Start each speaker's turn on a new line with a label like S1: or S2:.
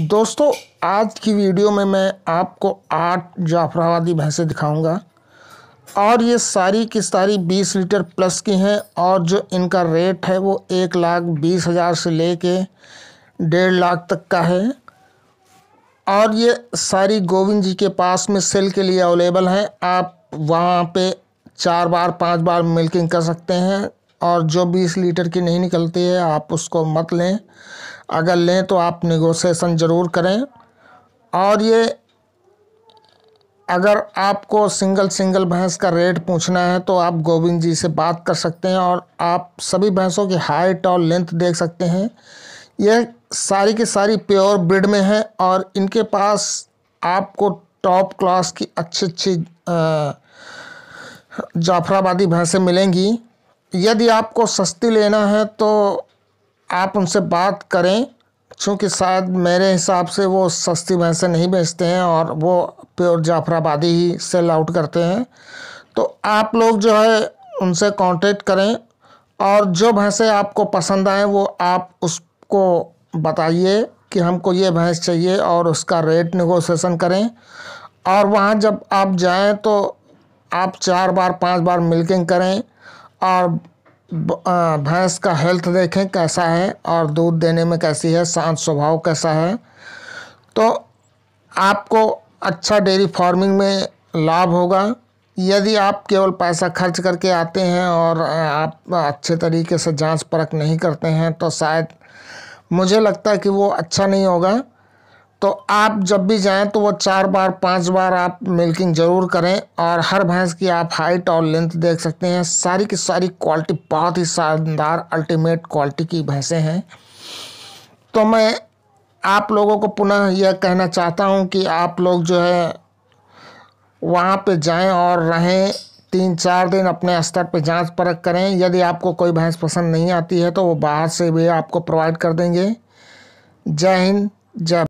S1: दोस्तों आज की वीडियो में मैं आपको आठ जाफराबादी भैंसें दिखाऊंगा और ये सारी की सारी बीस लीटर प्लस की हैं और जो इनका रेट है वो एक लाख बीस हज़ार से ले कर डेढ़ लाख तक का है और ये सारी गोविंद जी के पास में सेल के लिए अवेलेबल हैं आप वहाँ पे चार बार पांच बार मिल्किंग कर सकते हैं और जो बीस लीटर की नहीं निकलती है आप उसको मत लें अगर लें तो आप निगोसिएशन ज़रूर करें और ये अगर आपको सिंगल सिंगल भैंस का रेट पूछना है तो आप गोविंद जी से बात कर सकते हैं और आप सभी भैंसों की हाइट और लेंथ देख सकते हैं ये सारी की सारी प्योर ब्रिड में है और इनके पास आपको टॉप क्लास की अच्छी अच्छी जाफराबादी भैंसें मिलेंगी यदि आपको सस्ती लेना है तो आप उनसे बात करें क्योंकि शायद मेरे हिसाब से वो सस्ती भैंसें नहीं बेचते हैं और वो प्योर जाफराबादी ही सेल आउट करते हैं तो आप लोग जो है उनसे कांटेक्ट करें और जो भैंसें आपको पसंद आए वो आप उसको बताइए कि हमको ये भैंस चाहिए और उसका रेट नगोसिएसन करें और वहाँ जब आप जाएं तो आप चार बार पांच बार मिल्किंग करें और भैंस का हेल्थ देखें कैसा है और दूध देने में कैसी है शांत स्वभाव कैसा है तो आपको अच्छा डेयरी फार्मिंग में लाभ होगा यदि आप केवल पैसा खर्च करके आते हैं और आप अच्छे तरीके से जांच परख नहीं करते हैं तो शायद मुझे लगता है कि वो अच्छा नहीं होगा तो आप जब भी जाएं तो वो चार बार पांच बार आप मिल्किंग ज़रूर करें और हर भैंस की आप हाइट और लेंथ देख सकते हैं सारी की सारी क्वालिटी बहुत ही शानदार अल्टीमेट क्वालिटी की भैंसें हैं तो मैं आप लोगों को पुनः यह कहना चाहता हूं कि आप लोग जो है वहां पे जाएं और रहें तीन चार दिन अपने स्तर पर जांच परख करें यदि आपको कोई भैंस पसंद नहीं आती है तो वो बाहर से भी आपको प्रोवाइड कर देंगे जय हिंद जय